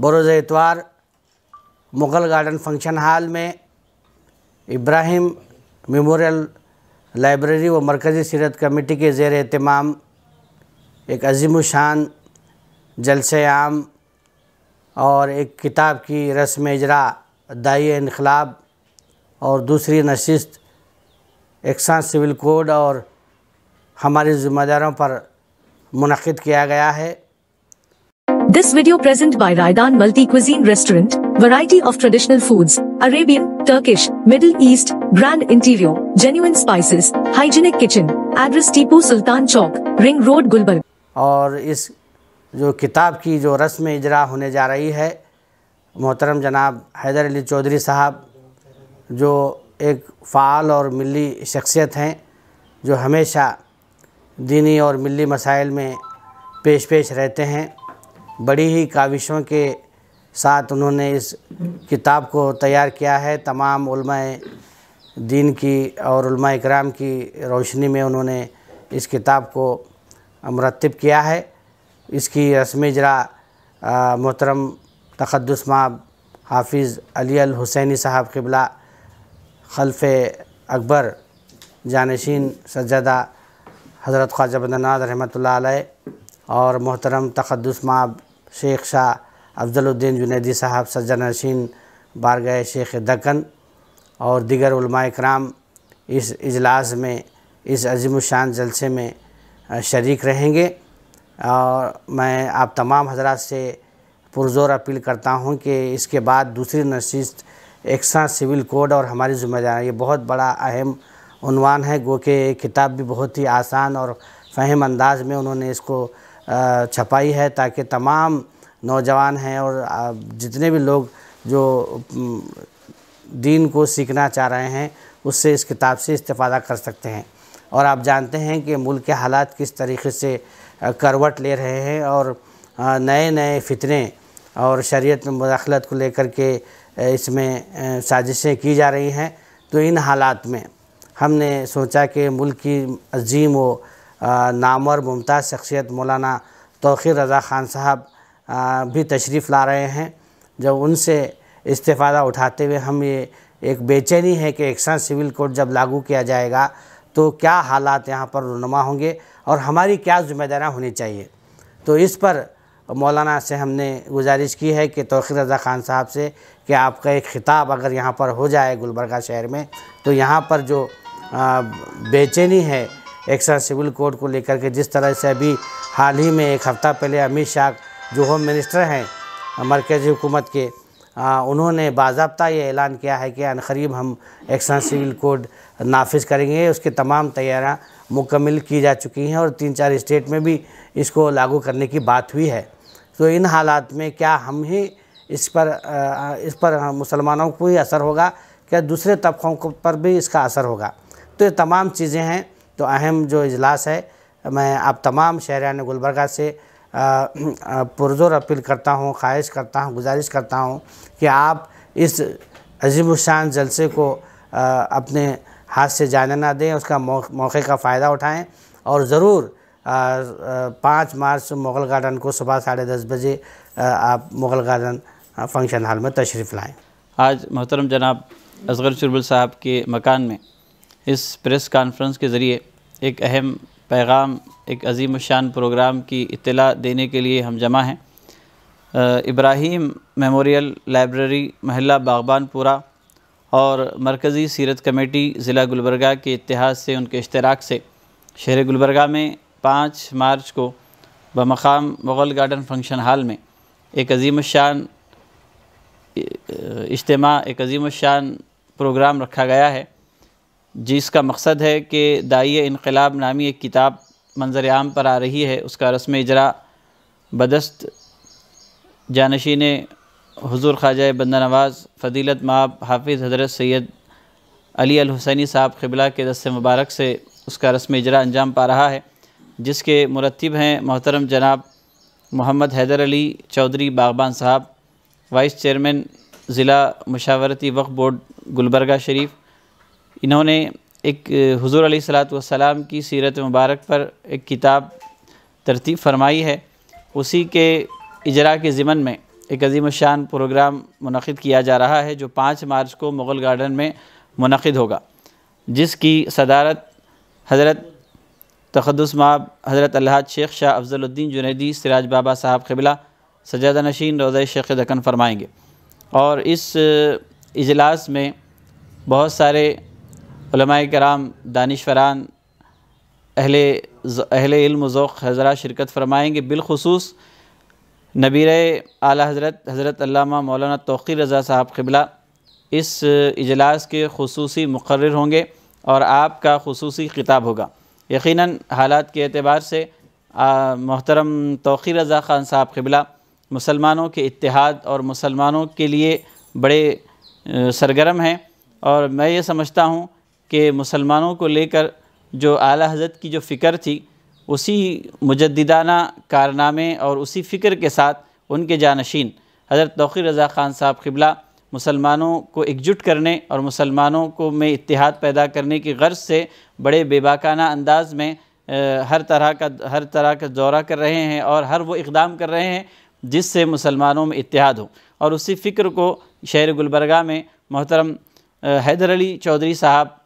बरोज़ एतवार Mughal garden function hall में Ibrahim memorial library व मरकज़ी सीरत कमेटी के जेर अहतमाम एक अजीम शान जलसे आम और एक किताब की रस्म इजरा दाई इनकलाब और दूसरी नशस्त एकसान सिविल कोड और हमारे ज़िम्मेदारों पर मनद किया गया है This video present by Raidan Multi Cuisine Restaurant, variety of traditional foods, Arabian, Turkish, Middle East, grand interior, genuine spices, hygienic kitchen, address Tipu Sultan Chowk ring road Gulberg और इस जो किताब की जो रस्म इजरा होने जा रही है मोहतरम जनाब हैदर अली चौधरी साहब जो एक फ़ाल और मिली शख्सियत हैं जो हमेशा दीनी और मिली मसाइल में पेश पेश रहते हैं बड़ी ही काविशों के साथ उन्होंने इस किताब को तैयार किया है तमाम दीन की और इकराम की रोशनी में उन्होंने इस किताब को मरतब किया है इसकी रस्म इजरा मोहतरम तकदसमाब हाफिज़ अली अल हुसैनी साहब किबला खलफ़ अकबर जानशीन सज्जदा हज़रत ख्वाजा बदनाज रहमत और मोहतरम तकदसमाब शेख शाह अफजलुद्दीन जुनेदी साहब सज्जन नशीन बारगह शेख दक्कन और दिगर कराम इस इजलास में इस अजीम शान जलसे में शरीक रहेंगे और मैं आप तमाम हजरात से पुरजोर अपील करता हूं कि इसके बाद दूसरी नशिस्त एक्सा सिविल कोड और हमारी जिम्मेदारी ये बहुत बड़ा अहम उनवान है गो के किताब भी बहुत ही आसान और फहम अंदाज में उन्होंने इसको छपाई है ताकि तमाम नौजवान हैं और जितने भी लोग जो दीन को सीखना चाह रहे हैं उससे इस किताब से इस्तेफादा कर सकते हैं और आप जानते हैं कि मुल्क के हालात किस तरीके से करवट ले रहे हैं और नए नए फितने और शरीयत मदखलत को लेकर के इसमें साजिशें की जा रही हैं तो इन हालात में हमने सोचा कि मुल्क की अजीम व नामवर मुमताज़ शख्सियत मौलाना तोखिर रज़ा ख़ान साहब भी तशरीफ़ ला रहे हैं जब उनसे इस्तेफादा उठाते हुए हम ये एक बेचैनी है कि एक्सान सिविल कोड जब लागू किया जाएगा तो क्या हालात यहाँ पर रूनमा होंगे और हमारी क्या जिम्मेदारियाँ होनी चाहिए तो इस पर मौलाना से हमने गुजारिश की है कि तोखिर रज़ा ख़ान साहब से कि आपका एक ख़िताब अगर यहाँ पर हो जाए गुलबर्गा शहर में तो यहाँ पर जो बेचैनी है एक्शन सिविल कोड को लेकर के जिस तरह से अभी हाल ही में एक हफ़्ता पहले अमित शाह जो होम मिनिस्टर हैं मरकज़ी हुकूमत के आ, उन्होंने बाबा ये ऐलान किया है कि अनकरीब हम एक्शन सिविल कोड नाफिज करेंगे उसकी तमाम तैयारियाँ मुकम्मल की जा चुकी हैं और तीन चार स्टेट में भी इसको लागू करने की बात हुई है तो इन हालात में क्या हम ही इस पर आ, इस पर मुसलमानों को ही असर होगा क्या दूसरे तबकों पर भी इसका असर होगा तो ये तमाम चीज़ें हैं जो तो अहम जो इजलास है मैं आप तमाम शहरान गुलबर्गा से पुरजोर अपील करता हूँ ख्वाहिश करता हूँ गुजारिश करता हूँ कि आप इस अजीमशान जलसे को आ, अपने हाथ से जाने ना दें उसका मौके का फ़ायदा उठाएं और ज़रूर पाँच मार्च मुग़ल गार्डन को सुबह साढ़े दस बजे आप मुग़ल गार्डन फंक्शन हॉल में तशरीफ़ लाएँ आज मोहतरम जनाब असगर शुरबुल साहब के मकान में इस प्रेस कॉन्फ्रेंस के ज़रिए एक अहम पैगाम एक अजीम शान प्रोग्राम की इतला देने के लिए हम जमा हैं इब्राहिम मेमोरियल लाइब्रेरी महला बागबानपुरा और मरकज़ी सीरत कमेटी ज़िला गुलबरगा के इतिहास से उनके इश्तराक से शहर गुलबरगा में पाँच मार्च को बमकाम मुग़ल गार्डन फंक्शन हाल में एक अजीम शान इज्तम एक अजीम शान प्रोग्राम रखा गया है जिसका मकसद है कि दाइय इनकलाब नामी एक किताब मंजर आम पर आ रही है उसका रस्म इजरा बदस्त जानशीन हजूर ख्वाजा बंदा नवाज़ फ़दीलत माब हाफिज़ हज़रत सैद अली अल हुसैनी साहब क़िबला के दस्त मुबारक से उसका रस्म इजरा अंजाम पा रहा है जिसके मुरतब हैं मोहतरम जनाब मोहम्मद हैदर अली चौधरी बागबान साहब वाइस चेयरमैन ज़िला मशावरती वक्फ बोर्ड गुलबरगा शरीफ इन्होंने एक हुजूर अली सलात वसलाम की सीरत मुबारक पर एक किताब तरतीब फरमाई है उसी के इजरा के ज़िमन में एक अजीम शान प्रोग्राम मनद किया जा रहा है जो पाँच मार्च को मुग़ल गार्डन में मनद होगा जिसकी सदारत हज़रत माब हज़रत अल्लाह शेख शाह अफजलुद्दीन जुनेदी सिराज बाबा साहब कबिला सजादा नशीन रोज़ शेख दकन फरमाएँगे और इस इजलास में बहुत सारे कराम दानिश्वरान अहले अहल इल्म ज़ोक़ हज़रा शिरकत फरमाएँगे बिलखसूस नबीर आला हज़रत हज़रत अल्लामा मौलाना तोक़ी रज़ा साहब क़िबला इस इजलास के खसूसी मुकर होंगे और आपका खसूसी ख़िताब होगा यकीनन हालात के अतबार से मोहतरम तोक़ी रज़ा ख़ान साहब क़िबला मुसलमानों के इतिहाद और मुसलमानों के लिए बड़े सरगर्म हैं और मैं ये समझता हूँ कि मुसलमानों को लेकर जो आला हजरत की जो फ़िक्र थी उसी मुजदाना कारनामे और उसी फ़िक्र के साथ उनके जानशीन हज़रत तोफ़ी रज़ा ख़ान साहब किबला मुसलमानों को एकजुट करने और मुसलमानों को में इतिहाद पैदा करने की गर्ज से बड़े बेबाकाना अंदाज में हर तरह का हर तरह का दौरा कर रहे हैं और हर वो इकदाम कर रहे हैं जिससे मुसलमानों में इतिहाद हो और उसी फ़िक्र को शहर गुलबरगा में मोहतरम हैदर अली चौधरी साहब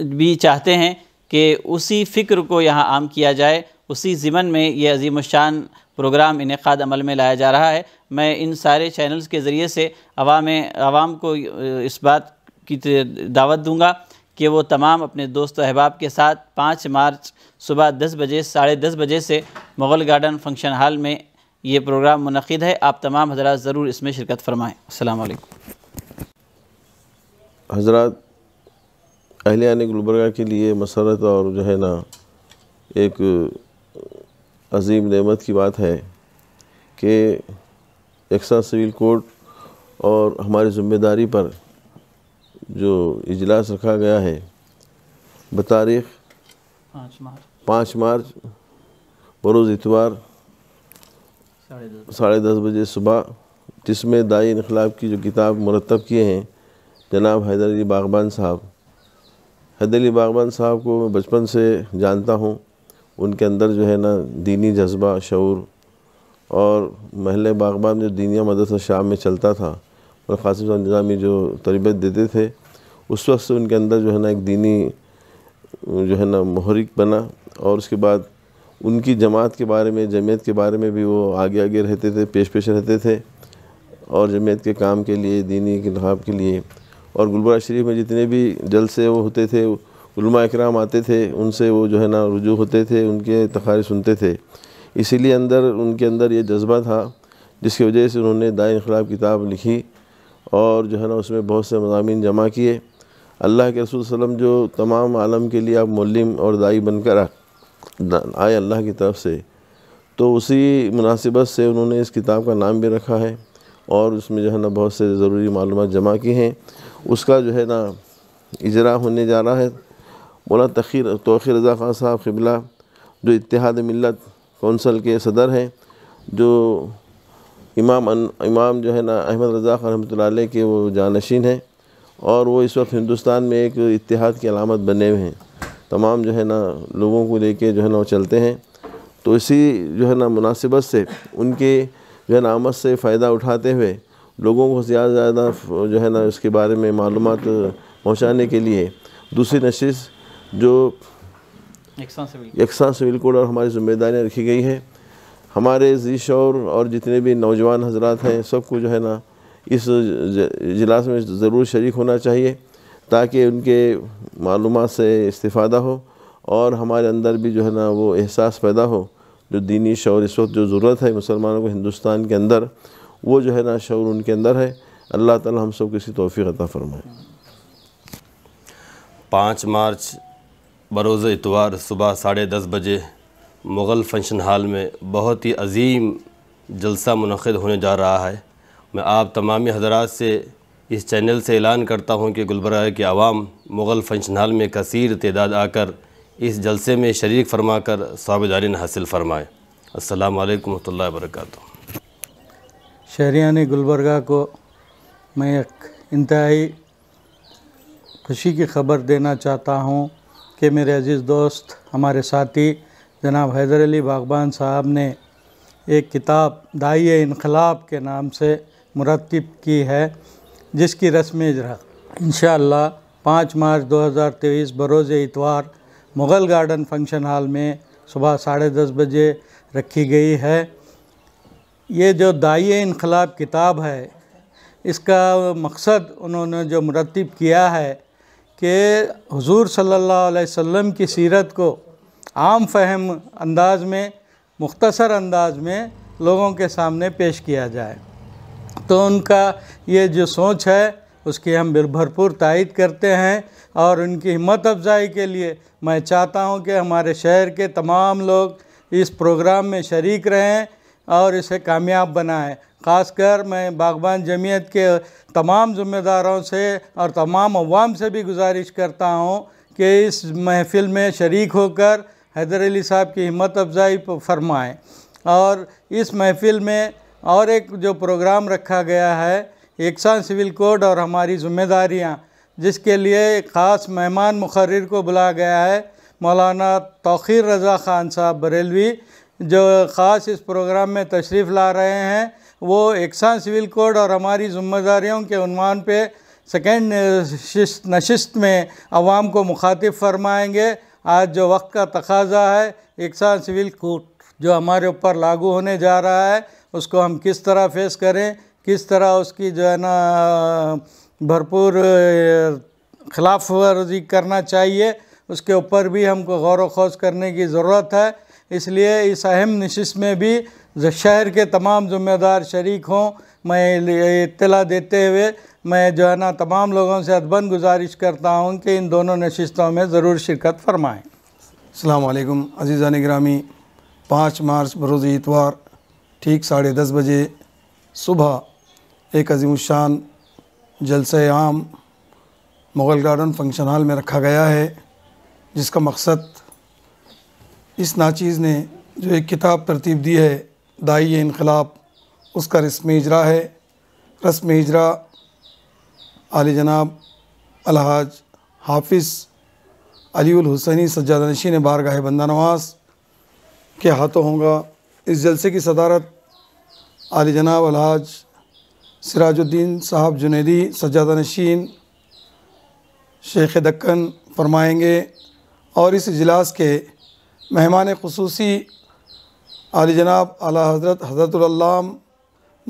भी चाहते हैं कि उसी फ़िक्र को यहाँ आम किया जाए उसी ज़िमन में ये अजीम शान प्रोग्राम इनका अमल में लाया जा रहा है मैं इन सारे चैनल्स के ज़रिए से अवाम आवाम को इस बात की दावत दूँगा कि वो तमाम अपने दोस्त अहबाब के साथ पाँच मार्च सुबह दस बजे साढ़े दस बजे से मुग़ल गार्डन फंक्शन हॉल में ये प्रोग्राम मनद है आप तमाम हजरात ज़रूर इसमें शिरकत फरमाएँ असल हजरा अहलियान गुलबर्गा के लिए मसरत और जो है ना एक अजीम नेमत की बात है कि एक्सा सिविल कोर्ट और हमारी ज़िम्मेदारी पर जो इजलास रखा गया है बतारीख पाँच मार्च बरोज़ इतवार साढ़े दस बजे सुबह जिसमें दाई इनकलाब की जो किताब मरतब किए हैं जनाब हैदर अली बागबान साहब हैदरली बागबान साहब को मैं बचपन से जानता हूँ उनके अंदर जो है ना दीनी जज्बा शूर और महल बागबान जो दीनिया मदरसा शाम में चलता था और खास निज़ामी जो तरबियत देते थे उस वक्त से उनके अंदर जो है ना एक दीनी जो है ना महरिक बना और उसके बाद उनकी जमात के बारे में जमीयत के बारे में भी वो आगे आगे रहते थे पेश पेश रहते थे और जमीयत के काम के लिए दीनी इंतब के लिए और गुलबरा शरीफ में जितने भी जलसे वो होते थे उलमा इकराम आते थे उनसे वो जो है ना रुजू होते थे उनके तखारे सुनते थे इसीलिए अंदर उनके अंदर ये जज्बा था जिसकी वजह से उन्होंने दाए इनकलाब किताब लिखी और जो है ना उसमें बहुत से मजामी जमा किए अल्लाह के रसूल वसम जो तमाम आलम के लिए आप मलिम और दाई बनकर आए अल्लाह की तरफ से तो उसी मुनासिबत से उन्होंने इस किताब का नाम भी रखा है और उसमें जो है ना बहुत से ज़रूरी मालूम जमा की हैं उसका जो है ना इजरा होने जा रहा है मौला तखीर तो रज़ा खान साहब खिबला जो इतिहाद मिलत कौंसल के सदर हैं जो इमाम अन, इमाम जो है ना अहमद रज़ा खान रमत के वो जानशीन हैं और वो इस वक्त हिंदुस्तान में एक इतिहाद की अलामत बने हुए हैं तमाम जो है ना लोगों को लेके जो है ना वो चलते हैं तो इसी जो है ना मुनासिबत से उनके जो है ना आमद से फ़ायदा उठाते हुए लोगों को ज़्यादा से ज़्यादा जो है ना इसके बारे में मालूम पहुँचाने के लिए दूसरी नशिश जो यकसा सिविल कोड और हमारी जिम्मेदारियाँ रखी गई हैं हमारे जी शोर और जितने भी नौजवान हजरात हैं सबको जो है ना इस इजलास में ज़रूर शरीक होना चाहिए ताकि उनके मालूम से इस्ता हो और हमारे अंदर भी जो है ना वो एहसास पैदा हो जो दीनी शौर इस वक्त जो ज़रूरत है मुसलमानों को हिंदुस्तान के अंदर वो जो है ना शौर उनके अंदर है अल्लाह ताला हम सब किसी तोफ़ी अता फरमाए पाँच मार्च बरोज़ इतवार सुबह साढ़े दस बजे मुग़ल फंक्शन हॉल में बहुत ही अजीम जलसा मनद होने जा रहा है मैं आप तमामी हजरात से इस चैनल से ऐलान करता हूँ कि गुलबरा के आवाम मुग़ल फंक्शन हॉल में कसर तदाद आकर इस जलसे में शरीक फरमा कर साबजारीन हासिल फरमाए अल्लाम वरहल वर्क शहरियान गुलबर्गा को मैं एक इंतहाई खुशी की खबर देना चाहता हूँ कि मेरे अजीज़ दोस्त हमारे साथी जनाब हैदर अली बागबान साहब ने एक किताब दाई इनकलाब के नाम से मुरतब की है जिसकी रस्म इजरा इन पाँच मार्च 2023 बरोज़ इतवार मुग़ल गार्डन फंक्शन हॉल में सुबह साढ़े दस बजे रखी गई है ये जो दाई इनकलाब किताब है इसका मकसद उन्होंने जो मरतब किया है कि हुजूर सल्लल्लाहु अलैहि वसल्लम की सीरत को आम फहम अंदाज में मुख्तसर अंदाज में लोगों के सामने पेश किया जाए तो उनका ये जो सोच है उसकी हम भरपूर तायद करते हैं और उनकी हिम्मत अफजाई के लिए मैं चाहता हूं कि हमारे शहर के तमाम लोग इस प्रोग्राम में शरीक रहें और इसे कामयाब बनाएं ख़ासकर मैं बागबान जमीयत के तमाम ज़िम्मेदारों से और तमाम अवाम से भी गुजारिश करता हूँ कि इस महफिल में शरीक होकर हैदर अली साहब की हिम्मत अफजाई फरमाएँ और इस महफिल में और एक जो प्रोग्राम रखा गया है एकसान सिविल कोड और हमारी जिम्मेदारियाँ जिसके लिए ख़ास मेहमान मुखर को बुलाया गया है मौलाना तोखीर रज़ा ख़ान साहब बरेलवी जो ख़ास इस प्रोग्राम में तशरीफ़ ला रहे हैं वो एकसान सिविल कोड और हमारी जिम्मेदारियों के उनवान पे सेकेंड नशस्त में आवाम को मुखातिब फरमाएंगे आज जो वक्त का तकाजा है एकसान सिविल कोड जो हमारे ऊपर लागू होने जा रहा है उसको हम किस तरह फेस करें किस तरह उसकी जो है ना भरपूर खिलाफ वर्जी करना चाहिए उसके ऊपर भी हमको गौर वोज करने की ज़रूरत है इसलिए इस अहम नशिस में भी शहर के तमाम ज़िम्मेदार शरीक हों मैं इतला देते हुए मैं जो है ना तमाम लोगों से अदबन गुजारिश करता हूँ कि इन दोनों नशस्तों में ज़रूर शिरकत फरमाएँ अल्लाम अजीज़ा निगरामी पाँच मार्च बरोज़ इतवार ठीक साढ़े दस बजे सुबह एक अजीमशान जलसा आम मुग़ल गार्डन फंक्शन हाल में रखा गया है जिसका मकसद इस नाचीज़ ने जो एक किताब तरतीब दी है दाई इनकलाब उसका रस्म इजरा है रस्म इजरा आली जनाब अलहाज हाफिज़ अलीउल हुसैनी सज्जाद नशी ने बारगाह बंदा नवाज के हाथों होगा इस जलसे की सदारत आली जनाब अलहाज सिराजुद्दीन साहब जुनेदी सज्जादा नशीन शेख दक्कन फरमाएंगे और इस इजलास के मेहमान खसूसी आली जनाब आला हज़रत हज़रतम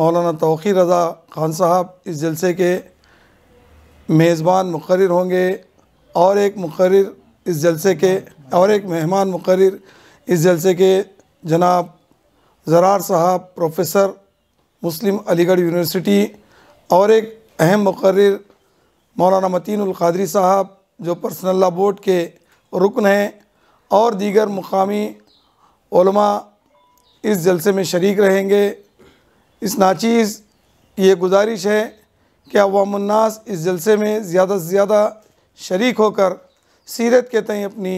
मौलाना तोक़ी रज़ा ख़ान साहब इस जलसे के मेज़बान मुकर होंगे और एक मुकर इस जलसे के और एक मेहमान मुकर इस जलसे के जनाब ज़रार साहब प्रोफेसर मुस्लिम अलीगढ़ यूनिवर्सिटी और एक अहम मकर मौलाना मतीन क़ादरी साहब जो पर्सनल ला बोर्ड के रुकन हैं और दीगर मुकामी इस जलसे में शरीक रहेंगे इस नाचीज़ की ये गुजारिश है कि अवामनास इस जलसे में ज़्यादा से ज़्यादा शरीक होकर सीरत के तय अपनी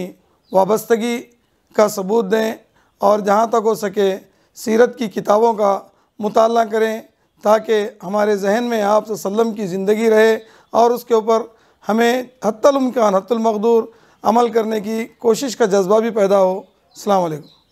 वाबस्तगी का सबूत दें और जहाँ तक हो सके सीरत की किताबों का मुताल करें ताकि हमारे जहन में आप वसम की ज़िंदगी रहे और उसके ऊपर हमें हतलमकान हतलमकदूर अमल करने की कोशिश का जज्बा भी पैदा हो अलैक्म